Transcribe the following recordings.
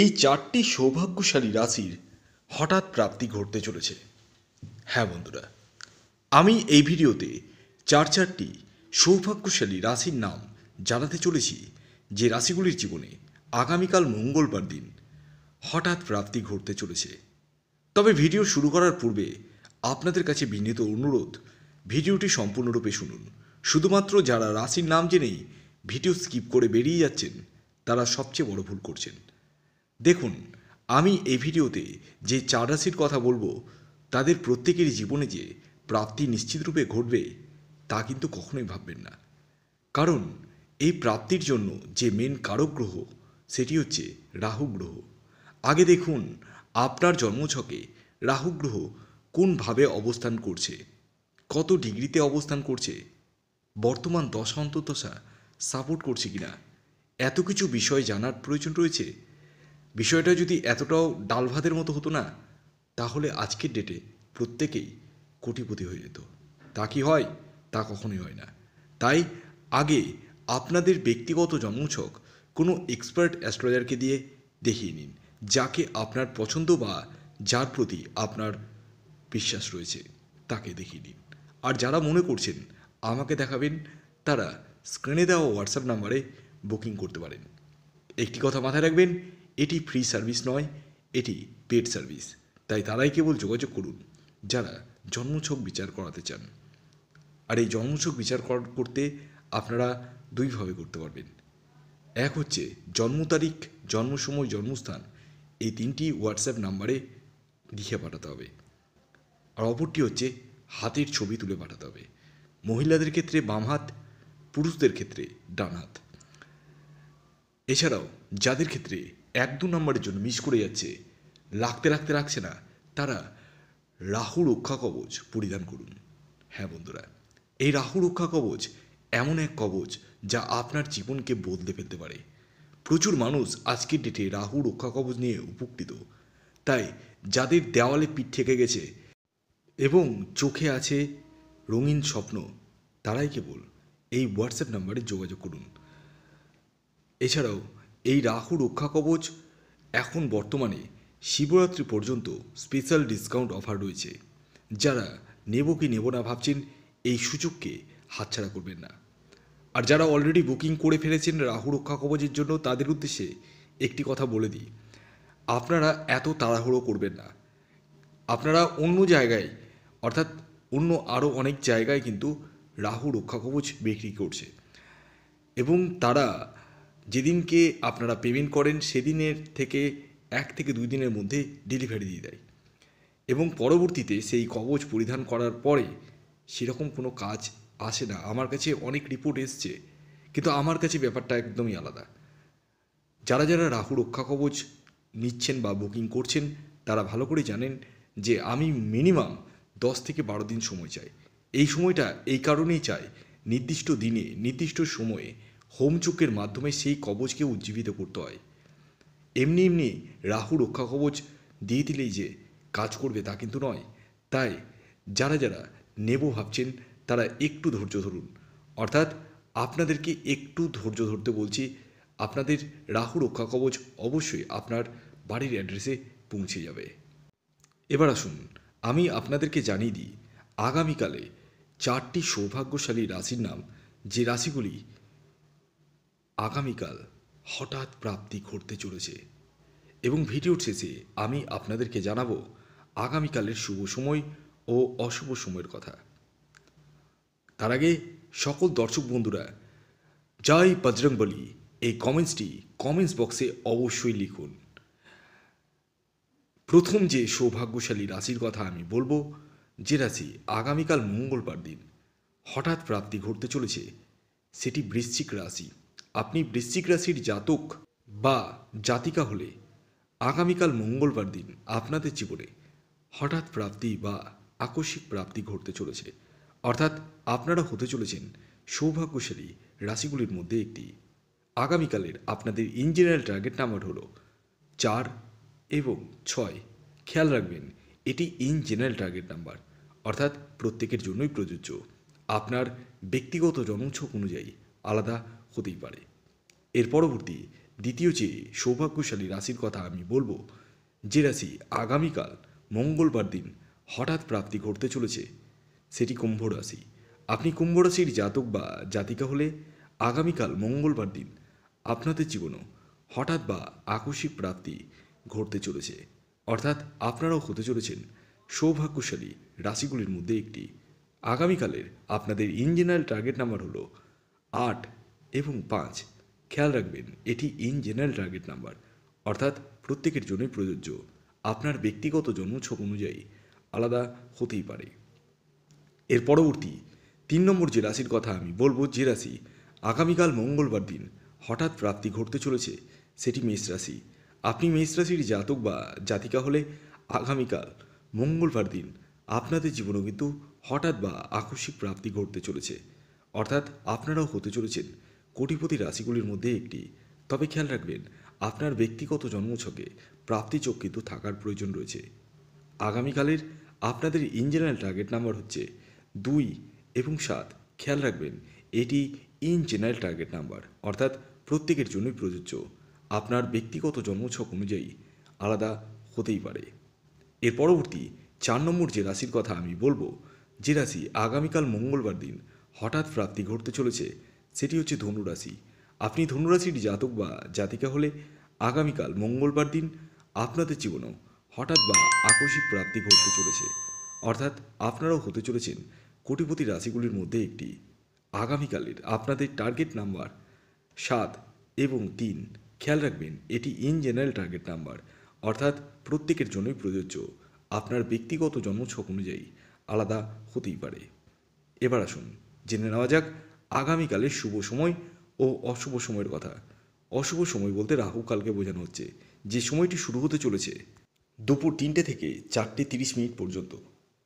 এই চারটি সৌভাগ্যশালী রাশির হঠাৎ প্রাপ্তি ঘটতে চলেছে হ্যাঁ বন্ধুরা আমি এই ভিডিওতে চার চারটি সৌভাগ্যশালী রাশির নাম জানাতে চলেছি যে রাশিগুলির জীবনে আগামীকাল মঙ্গলবার দিন হঠাৎ প্রাপ্তি ঘটতে চলেছে তবে ভিডিও শুরু করার পূর্বে আপনাদের কাছে বিনীত অনুরোধ ভিডিওটি সম্পূর্ণরূপে শুনুন শুধুমাত্র যারা রাশির নাম জেনেই ভিডিও স্কিপ করে বেরিয়ে যাচ্ছেন তারা সবচেয়ে বড় ভুল করছেন দেখুন আমি এই ভিডিওতে যে চার রাশির কথা বলবো তাদের প্রত্যেকেরই জীবনে যে প্রাপ্তি নিশ্চিতরূপে ঘটবে তা কিন্তু কখনোই ভাববেন না কারণ এই প্রাপ্তির জন্য যে মেন কারক গ্রহ সেটি হচ্ছে রাহু গ্রহ আগে দেখুন আপনার জন্মছকে রাহু গ্রহ কোনভাবে অবস্থান করছে কত ডিগ্রিতে অবস্থান করছে বর্তমান দশা অন্তর্দশা সাপোর্ট করছে কিনা এত কিছু বিষয় জানার প্রয়োজন রয়েছে বিষয়টা যদি এতটাও ডাল ভাতের মতো হতো না তাহলে আজকের ডেটে প্রত্যেকেই কোটিপতি হয়ে যেত তা কি হয় তা কখনোই হয় না তাই আগে আপনাদের ব্যক্তিগত জন্মছক কোনো এক্সপার্ট অ্যাস্ট্রোলজারকে দিয়ে দেখিয়ে নিন যাকে আপনার পছন্দ বা যার প্রতি আপনার বিশ্বাস রয়েছে তাকে দেখিয়ে নিন আর যারা মনে করছেন আমাকে দেখাবেন তারা স্ক্রিনে দেওয়া হোয়াটসঅ্যাপ নাম্বারে বুকিং করতে পারেন একটি কথা মাথায় রাখবেন এটি ফ্রি সার্ভিস নয় এটি পেড সার্ভিস তাই তারাই কেবল যোগাযোগ করুন যারা জন্মছক বিচার করাতে চান আর এই জন্মছক বিচার করতে আপনারা দুইভাবে করতে পারবেন এক হচ্ছে জন্ম তারিখ জন্ম সময় জন্মস্থান এই তিনটি হোয়াটসঅ্যাপ নাম্বারে লিখে পাঠাতে হবে আর অপরটি হচ্ছে হাতের ছবি তুলে পাঠাতে হবে মহিলাদের ক্ষেত্রে বাম হাত পুরুষদের ক্ষেত্রে ডান হাত এছাড়াও যাদের ক্ষেত্রে এক দু নম্বরের জন্য মিস করে যাচ্ছে লাগতে লাগতে রাখছে না তারা রাহু রক্ষা কবচ পরিধান করুন হ্যাঁ বন্ধুরা এই রাহু রক্ষা কবচ এমন এক কবচ যা আপনার জীবনকে বদলে ফেলতে পারে প্রচুর মানুষ আজকের ডেটে রাহু রক্ষা কবচ নিয়ে উপকৃত তাই যাদের দেওয়ালে পিঠ থেকে গেছে এবং চোখে আছে রঙিন স্বপ্ন তারাই কেবল এই হোয়াটসঅ্যাপ নাম্বারে যোগাযোগ করুন এছাড়াও এই রাহু রক্ষা কবচ এখন বর্তমানে শিবরাত্রি পর্যন্ত স্পেশাল ডিসকাউন্ট অফার রয়েছে যারা নেব কি নেব না ভাবছেন এই সুযোগকে হাতছাড়া করবেন না আর যারা অলরেডি বুকিং করে ফেলেছেন রাহু রক্ষা কবচের জন্য তাদের উদ্দেশ্যে একটি কথা বলে দিই আপনারা এত তাড়াহুড়ো করবেন না আপনারা অন্য জায়গায় অর্থাৎ অন্য আরও অনেক জায়গায় কিন্তু রাহু রক্ষা কবচ বিক্রি করছে এবং তারা যেদিনকে আপনারা পেমেন্ট করেন সেদিনের থেকে এক থেকে দুই দিনের মধ্যে ডেলিভারি দিয়ে দেয় এবং পরবর্তীতে সেই কবচ পরিধান করার পরে সেরকম কোনো কাজ আসে না আমার কাছে অনেক রিপোর্ট এসছে কিন্তু আমার কাছে ব্যাপারটা একদমই আলাদা যারা যারা রাহু রক্ষা কবচ নিচ্ছেন বা বুকিং করছেন তারা ভালো করে জানেন যে আমি মিনিমাম দশ থেকে বারো দিন সময় চাই এই সময়টা এই কারণেই চাই নির্দিষ্ট দিনে নির্দিষ্ট সময়ে হোমচুকের মাধ্যমে সেই কবচকে উজ্জীবিত করতে হয় এমনি এমনি রাহু রক্ষা কবচ দিয়ে দিলেই যে কাজ করবে তা কিন্তু নয় তাই যারা যারা নেব ভাবছেন তারা একটু ধৈর্য ধরুন অর্থাৎ আপনাদেরকে একটু ধৈর্য ধরতে বলছি আপনাদের রাহু রক্ষা কবচ অবশ্যই আপনার বাড়ির অ্যাড্রেসে পৌঁছে যাবে এবার আসুন আমি আপনাদেরকে জানিয়ে দিই আগামীকালে চারটি সৌভাগ্যশালী রাশির নাম যে রাশিগুলি আগামীকাল হঠাৎ প্রাপ্তি ঘটতে চলেছে এবং ভিডিওর শেষে আমি আপনাদেরকে জানাবো আগামীকালের শুভ সময় ও অশুভ সময়ের কথা তার আগে সকল দর্শক বন্ধুরা জয় বলি এই কমেন্টসটি কমেন্টস বক্সে অবশ্যই লিখুন প্রথম যে সৌভাগ্যশালী রাশির কথা আমি বলবো যে রাশি আগামীকাল মঙ্গলবার দিন হঠাৎ প্রাপ্তি ঘটতে চলেছে সেটি বৃশ্চিক রাশি আপনি বৃশ্চিক রাশির জাতক বা জাতিকা হলে আগামীকাল মঙ্গলবার দিন আপনাদের জীবনে হঠাৎ প্রাপ্তি বা আকস্মিক প্রাপ্তি ঘটতে চলেছে অর্থাৎ আপনারা হতে চলেছেন সৌভাগ্যশালী রাশিগুলির মধ্যে একটি আগামীকালের আপনাদের ইঞ্জিনিয়ার টার্গেট নাম্বার হলো চার এবং ছয় খেয়াল রাখবেন এটি ইন জেনারেল টার্গেট নাম্বার অর্থাৎ প্রত্যেকের জন্যই প্রযোজ্য আপনার ব্যক্তিগত জন্মছক অনুযায়ী আলাদা হতেই পারে এর পরবর্তী দ্বিতীয় যে সৌভাগ্যশালী রাশির কথা আমি বলবো যে রাশি আগামীকাল মঙ্গলবার দিন হঠাৎ প্রাপ্তি ঘটতে চলেছে সেটি কুম্ভ রাশি আপনি কুম্ভ রাশির জাতক বা জাতিকা হলে আগামীকাল মঙ্গলবার দিন আপনাদের জীবনও হঠাৎ বা আকস্মিক প্রাপ্তি ঘটতে চলেছে অর্থাৎ আপনারাও হতে চলেছেন সৌভাগ্যশালী রাশিগুলির মধ্যে একটি আগামীকালের আপনাদের ইন জেনারেল টার্গেট নাম্বার হলো আট এবং পাঁচ খেয়াল রাখবেন এটি ইন জেনারেল টার্গেট নাম্বার অর্থাৎ প্রত্যেকের জন্যই প্রযোজ্য আপনার ব্যক্তিগত জন্মছক অনুযায়ী আলাদা হতেই পারে এর পরবর্তী তিন নম্বর যে রাশির কথা আমি বলবো যে রাশি আগামীকাল মঙ্গলবার দিন হঠাৎ প্রাপ্তি ঘটতে চলেছে সেটি মেষ রাশি আপনি মেষ রাশির জাতক বা জাতিকা হলে আগামীকাল মঙ্গলবার দিন আপনাদের জীবনে কিন্তু হঠাৎ বা আকস্মিক প্রাপ্তি ঘটতে চলেছে অর্থাৎ আপনারাও হতে চলেছেন কোটিপতি রাশিগুলির মধ্যে একটি তবে খেয়াল রাখবেন আপনার ব্যক্তিগত জন্মছকে প্রাপ্তিচোখ কিন্তু থাকার প্রয়োজন রয়েছে আগামীকালের আপনাদের ইন জেনারেল টার্গেট নাম্বার হচ্ছে দুই এবং সাত খেয়াল রাখবেন এটি ইন জেনারেল টার্গেট নাম্বার অর্থাৎ প্রত্যেকের জন্যই প্রযোজ্য আপনার ব্যক্তিগত জন্মছক অনুযায়ী আলাদা হতেই পারে এর পরবর্তী চার নম্বর যে রাশির কথা আমি বলবো যে রাশি আগামীকাল মঙ্গলবার দিন হঠাৎ প্রাপ্তি ঘটতে চলেছে সেটি হচ্ছে ধনুরাশি আপনি ধনুরাশির জাতক বা জাতিকা হলে আগামীকাল মঙ্গলবার দিন আপনাদের জীবনেও হঠাৎ বা আকস্মিক প্রাপ্তি ঘটতে চলেছে অর্থাৎ আপনারাও হতে চলেছেন কোটিপতি রাশিগুলির মধ্যে একটি আগামীকালের আপনাদের টার্গেট নাম্বার সাত এবং তিন খেয়াল রাখবেন এটি ইন জেনারেল টার্গেট নাম্বার অর্থাৎ প্রত্যেকের জন্যই প্রযোজ্য আপনার ব্যক্তিগত জন্মছক অনুযায়ী আলাদা হতেই পারে এবার আসুন জেনে নেওয়া যাক আগামীকালের শুভ সময় ও অশুভ সময়ের কথা অশুভ সময় বলতে রাহুকালকে বোঝানো হচ্ছে যে সময়টি শুরু হতে চলেছে দুপুর তিনটে থেকে চারটে তিরিশ মিনিট পর্যন্ত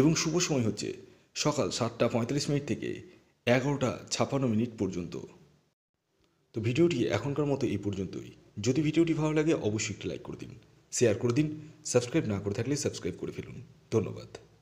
এবং শুভ সময় হচ্ছে সকাল সাতটা পঁয়তাল্লিশ মিনিট থেকে এগারোটা ছাপান্ন মিনিট পর্যন্ত তো ভিডিওটি এখনকার মতো এই পর্যন্তই যদি ভিডিওটি ভালো লাগে অবশ্যই একটি লাইক করে দিন শেয়ার করে দিন সাবস্ক্রাইব না করে থাকলে সাবস্ক্রাইব করে ফেলুন ধন্যবাদ